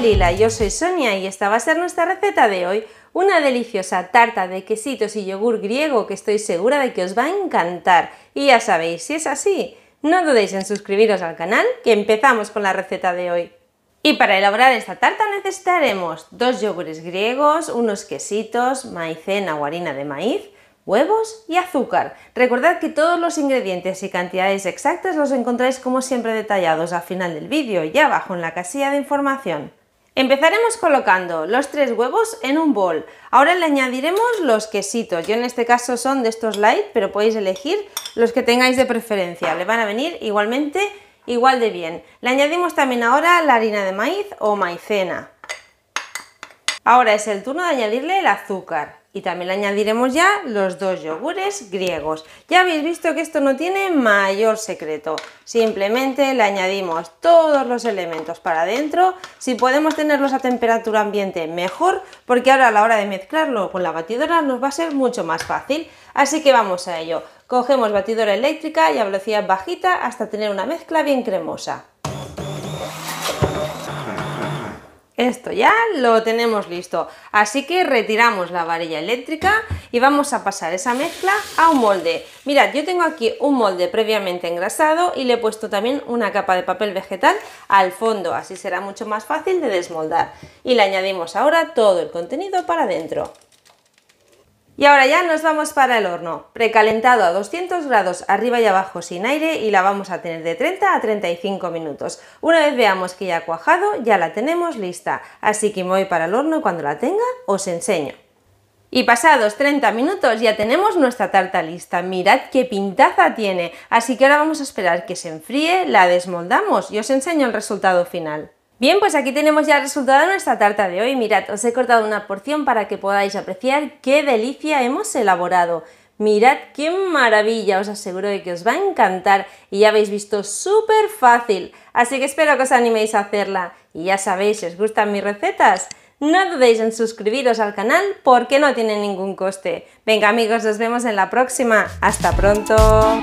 Lila, yo soy Sonia y esta va a ser nuestra receta de hoy, una deliciosa tarta de quesitos y yogur griego que estoy segura de que os va a encantar. Y ya sabéis, si es así, no dudéis en suscribiros al canal que empezamos con la receta de hoy. Y para elaborar esta tarta necesitaremos dos yogures griegos, unos quesitos, maicena o harina de maíz, huevos y azúcar. Recordad que todos los ingredientes y cantidades exactas los encontráis como siempre detallados al final del vídeo y abajo en la casilla de información. Empezaremos colocando los tres huevos en un bol. Ahora le añadiremos los quesitos. Yo en este caso son de estos light, pero podéis elegir los que tengáis de preferencia. Le van a venir igualmente igual de bien. Le añadimos también ahora la harina de maíz o maicena. Ahora es el turno de añadirle el azúcar y también le añadiremos ya los dos yogures griegos. Ya habéis visto que esto no tiene mayor secreto, simplemente le añadimos todos los elementos para adentro, si podemos tenerlos a temperatura ambiente mejor, porque ahora a la hora de mezclarlo con la batidora nos va a ser mucho más fácil, así que vamos a ello. Cogemos batidora eléctrica y a velocidad bajita hasta tener una mezcla bien cremosa. Esto ya lo tenemos listo. Así que retiramos la varilla eléctrica y vamos a pasar esa mezcla a un molde. Mirad, yo tengo aquí un molde previamente engrasado y le he puesto también una capa de papel vegetal al fondo. Así será mucho más fácil de desmoldar. Y le añadimos ahora todo el contenido para adentro. Y ahora ya nos vamos para el horno, precalentado a 200 grados arriba y abajo sin aire y la vamos a tener de 30 a 35 minutos. Una vez veamos que ya ha cuajado, ya la tenemos lista, así que me voy para el horno y cuando la tenga os enseño. Y pasados 30 minutos ya tenemos nuestra tarta lista, mirad qué pintaza tiene, así que ahora vamos a esperar que se enfríe, la desmoldamos y os enseño el resultado final. Bien, pues aquí tenemos ya el resultado de nuestra tarta de hoy. Mirad, os he cortado una porción para que podáis apreciar qué delicia hemos elaborado. Mirad qué maravilla, os aseguro de que os va a encantar y ya habéis visto súper fácil. Así que espero que os animéis a hacerla. Y ya sabéis, si os gustan mis recetas, no dudéis en suscribiros al canal porque no tiene ningún coste. Venga amigos, nos vemos en la próxima. ¡Hasta pronto!